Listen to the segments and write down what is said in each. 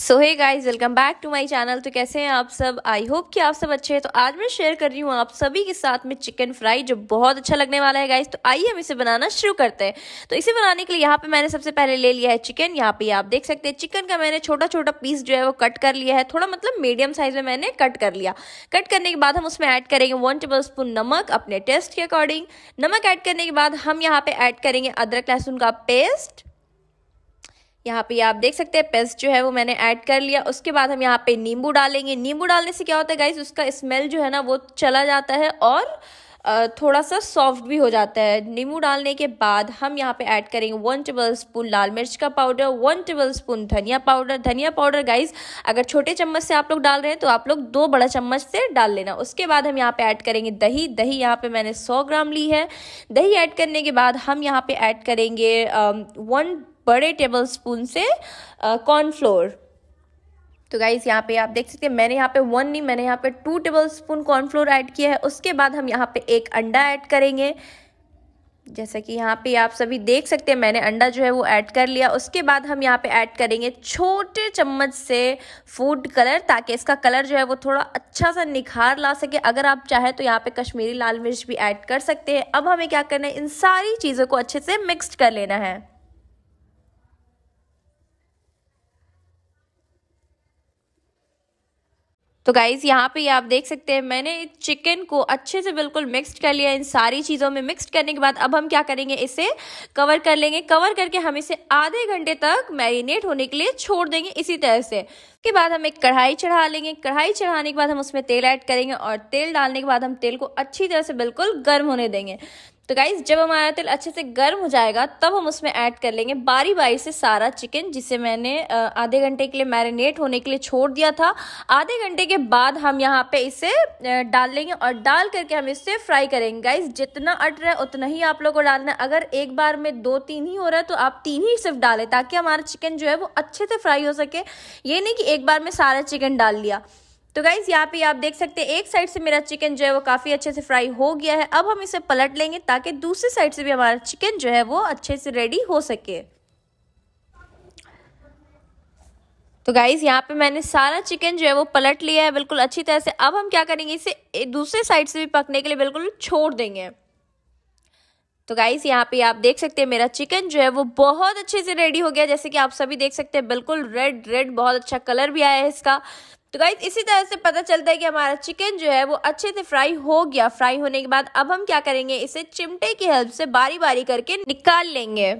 so hey guys welcome back to my channel तो कैसे हैं आप सब आई होप कि आप सब अच्छे हैं तो आज मैं शेयर कर रही हूँ आप सभी के साथ में चिकन फ्राई जो बहुत अच्छा लगने वाला है गाइस तो आइए हम इसे बनाना शुरू करते हैं तो इसे बनाने के लिए यहाँ पे मैंने सबसे पहले ले लिया है चिकन यहाँ पे आप देख सकते हैं चिकन का मैंने छोटा छोटा पीस जो है वो कट कर लिया है थोड़ा मतलब मीडियम साइज में मैंने कट कर लिया कट करने के बाद हम उसमें ऐड करेंगे वन टेबल स्पून नमक अपने टेस्ट के अकॉर्डिंग नमक ऐड करने के बाद हम यहाँ पे ऐड करेंगे अदरक लहसुन का पेस्ट यहाँ पे आप देख सकते हैं पेस्ट जो है वो मैंने ऐड कर लिया उसके बाद हम यहाँ पे नींबू डालेंगे नींबू डालने से क्या होता है गाइस उसका स्मेल जो है ना वो चला जाता है और थोड़ा सा सॉफ्ट भी हो जाता है नींबू डालने के बाद हम यहाँ पे ऐड करेंगे वन टेबल स्पून लाल मिर्च का पाउडर वन टेबल स्पून धनिया पाउडर धनिया पाउडर गाइस अगर छोटे चम्मच से आप लोग डाल रहे हैं तो आप लोग दो बड़ा चम्मच से डाल लेना उसके बाद हम यहाँ पे ऐड करेंगे दही दही यहाँ पे मैंने सौ ग्राम ली है दही ऐड करने के बाद हम यहाँ पे ऐड करेंगे वन बड़े टेबल स्पून से कॉर्नफ्लोर तो गाइज यहाँ पे आप देख सकते हैं मैंने यहाँ पे वन नहीं मैंने यहाँ पे two tablespoon cornflour add किया है उसके बाद हम यहाँ पे एक अंडा ऐड करेंगे जैसा कि यहाँ पे आप सभी देख सकते हैं मैंने अंडा जो है वो ऐड कर लिया उसके बाद हम यहाँ पे ऐड करेंगे छोटे चम्मच से फूड कलर ताकि इसका कलर जो है वो थोड़ा अच्छा सा निखार ला सके अगर आप चाहें तो यहाँ पे कश्मीरी लाल मिर्च भी ऐड कर सकते हैं अब हमें क्या करना है इन सारी चीज़ों को अच्छे से मिक्सड कर लेना है तो गाइज़ यहाँ पे आप देख सकते हैं मैंने चिकन को अच्छे से बिल्कुल मिक्सड कर लिया इन सारी चीज़ों में मिक्सड करने के बाद अब हम क्या करेंगे इसे कवर कर लेंगे कवर करके हम इसे आधे घंटे तक मैरिनेट होने के लिए छोड़ देंगे इसी तरह से के बाद हम एक कढ़ाई चढ़ा लेंगे कढ़ाई चढ़ाने के बाद हम उसमें तेल ऐड करेंगे और तेल डालने के बाद हम तेल को अच्छी तरह से बिल्कुल गर्म होने देंगे तो गाइज जब हमारा तेल अच्छे से गर्म हो जाएगा तब हम उसमें ऐड कर लेंगे बारी बारी से सारा चिकन जिसे मैंने आधे घंटे के लिए मैरिनेट होने के लिए छोड़ दिया था आधे घंटे के बाद हम यहाँ पे इसे डाल लेंगे और डाल करके हम इसे फ्राई करेंगे गाइज जितना अट रहा है उतना ही आप लोग को डालना है अगर एक बार में दो तीन ही हो रहा है तो आप तीन ही सिर्फ डालें ताकि हमारा चिकन जो है वो अच्छे से फ्राई हो सके ये नहीं कि एक बार में सारा चिकन डाल लिया तो गाइज़ यहाँ पे आप देख सकते हैं एक साइड से मेरा चिकन जो है वो काफ़ी अच्छे से फ्राई हो गया है अब हम इसे पलट लेंगे ताकि दूसरी साइड से भी हमारा चिकन जो है वो अच्छे से रेडी हो सके तो गाइज़ यहाँ पे मैंने सारा चिकन जो है वो पलट लिया है बिल्कुल अच्छी तरह से अब हम क्या करेंगे इसे दूसरे साइड से भी पकने के लिए बिल्कुल छोड़ देंगे तो गाइज यहाँ पे आप देख सकते हैं मेरा चिकन जो है वो बहुत अच्छे से रेडी हो गया जैसे कि आप सभी देख सकते हैं बिल्कुल रेड रेड बहुत अच्छा कलर भी आया है इसका तो गाइज इसी तरह से पता चलता है कि हमारा चिकन जो है वो अच्छे से फ्राई हो गया फ्राई होने के बाद अब हम क्या करेंगे इसे चिमटे की हेल्प से बारी बारी करके निकाल लेंगे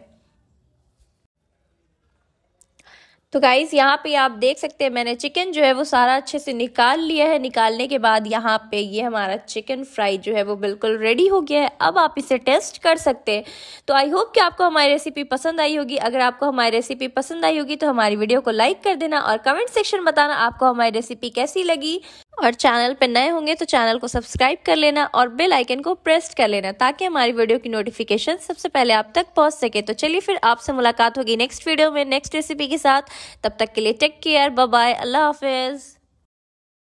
तो गाइज़ यहाँ पे आप देख सकते हैं मैंने चिकन जो है वो सारा अच्छे से निकाल लिया है निकालने के बाद यहाँ पे ये हमारा चिकन फ्राई जो है वो बिल्कुल रेडी हो गया है अब आप इसे टेस्ट कर सकते हैं तो आई होप कि आपको हमारी रेसिपी पसंद आई होगी अगर आपको हमारी रेसिपी पसंद आई होगी तो हमारी वीडियो को लाइक कर देना और कमेंट सेक्शन बताना आपको हमारी रेसिपी कैसी लगी और चैनल पर नए होंगे तो चैनल को सब्सक्राइब कर लेना और बेल आइकन को प्रेस कर लेना ताकि हमारी वीडियो की नोटिफिकेशन सबसे पहले आप तक पहुंच सके तो चलिए फिर आपसे मुलाकात होगी नेक्स्ट वीडियो में नेक्स्ट रेसिपी के साथ तब तक के लिए टेक केयर बाय अल्लाह हाफिज़